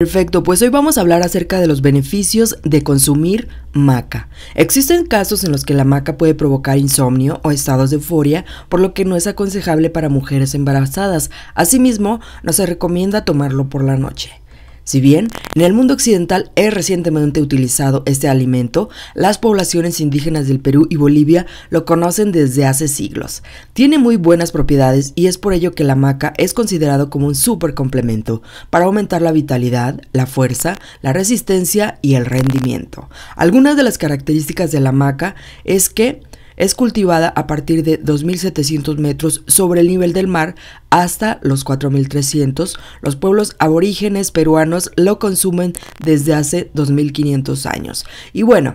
Perfecto, pues hoy vamos a hablar acerca de los beneficios de consumir maca. Existen casos en los que la maca puede provocar insomnio o estados de euforia, por lo que no es aconsejable para mujeres embarazadas. Asimismo, no se recomienda tomarlo por la noche. Si bien en el mundo occidental es recientemente utilizado este alimento, las poblaciones indígenas del Perú y Bolivia lo conocen desde hace siglos. Tiene muy buenas propiedades y es por ello que la maca es considerado como un super complemento para aumentar la vitalidad, la fuerza, la resistencia y el rendimiento. Algunas de las características de la maca es que es cultivada a partir de 2.700 metros sobre el nivel del mar hasta los 4.300. Los pueblos aborígenes peruanos lo consumen desde hace 2.500 años. Y bueno,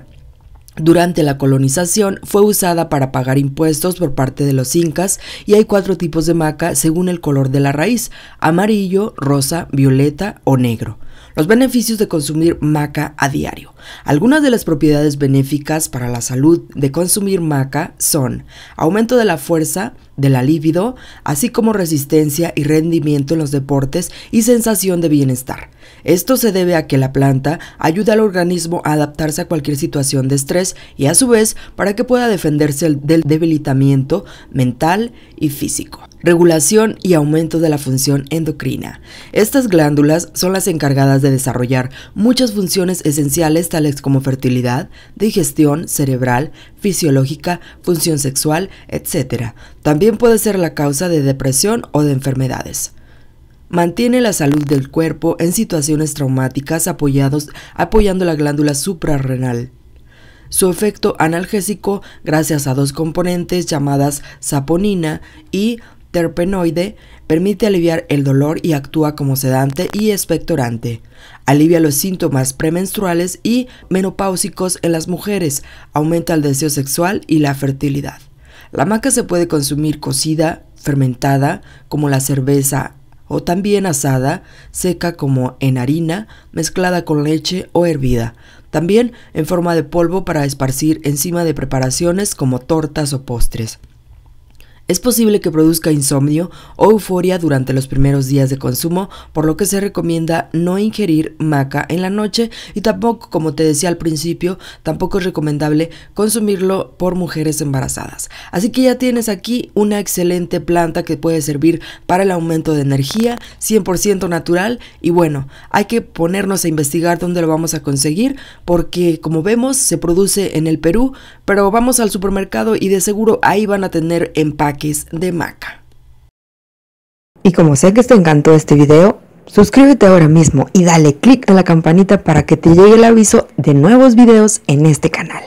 durante la colonización fue usada para pagar impuestos por parte de los incas y hay cuatro tipos de maca según el color de la raíz, amarillo, rosa, violeta o negro. Los beneficios de consumir maca a diario. Algunas de las propiedades benéficas para la salud de consumir maca son aumento de la fuerza, de la libido, así como resistencia y rendimiento en los deportes y sensación de bienestar. Esto se debe a que la planta ayuda al organismo a adaptarse a cualquier situación de estrés y a su vez para que pueda defenderse del debilitamiento mental y físico regulación y aumento de la función endocrina. Estas glándulas son las encargadas de desarrollar muchas funciones esenciales tales como fertilidad, digestión cerebral, fisiológica, función sexual, etc. También puede ser la causa de depresión o de enfermedades. Mantiene la salud del cuerpo en situaciones traumáticas apoyados, apoyando la glándula suprarrenal. Su efecto analgésico gracias a dos componentes llamadas saponina y terpenoide permite aliviar el dolor y actúa como sedante y expectorante. Alivia los síntomas premenstruales y menopáusicos en las mujeres, aumenta el deseo sexual y la fertilidad. La maca se puede consumir cocida, fermentada, como la cerveza, o también asada, seca como en harina, mezclada con leche o hervida. También en forma de polvo para esparcir encima de preparaciones como tortas o postres. Es posible que produzca insomnio o euforia durante los primeros días de consumo, por lo que se recomienda no ingerir maca en la noche y tampoco, como te decía al principio, tampoco es recomendable consumirlo por mujeres embarazadas. Así que ya tienes aquí una excelente planta que puede servir para el aumento de energía, 100% natural y bueno, hay que ponernos a investigar dónde lo vamos a conseguir porque como vemos se produce en el Perú, pero vamos al supermercado y de seguro ahí van a tener empaque de maca. Y como sé que te encantó este video, suscríbete ahora mismo y dale click a la campanita para que te llegue el aviso de nuevos videos en este canal.